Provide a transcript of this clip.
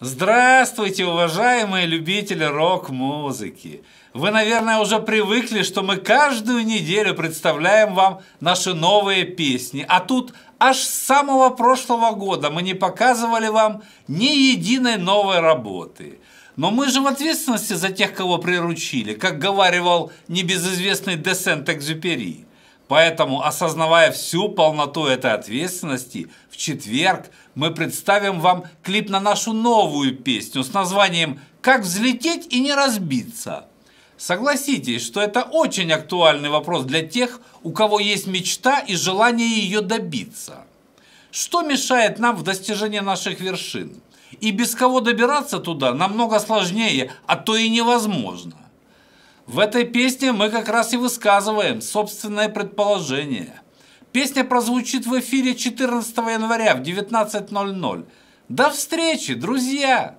Здравствуйте, уважаемые любители рок-музыки! Вы, наверное, уже привыкли, что мы каждую неделю представляем вам наши новые песни. А тут аж с самого прошлого года мы не показывали вам ни единой новой работы. Но мы же в ответственности за тех, кого приручили, как говаривал небезызвестный Десент Экзюпери. Поэтому, осознавая всю полноту этой ответственности, в четверг мы представим вам клип на нашу новую песню с названием «Как взлететь и не разбиться». Согласитесь, что это очень актуальный вопрос для тех, у кого есть мечта и желание ее добиться. Что мешает нам в достижении наших вершин? И без кого добираться туда намного сложнее, а то и невозможно. В этой песне мы как раз и высказываем собственное предположение. Песня прозвучит в эфире 14 января в 19.00. До встречи, друзья!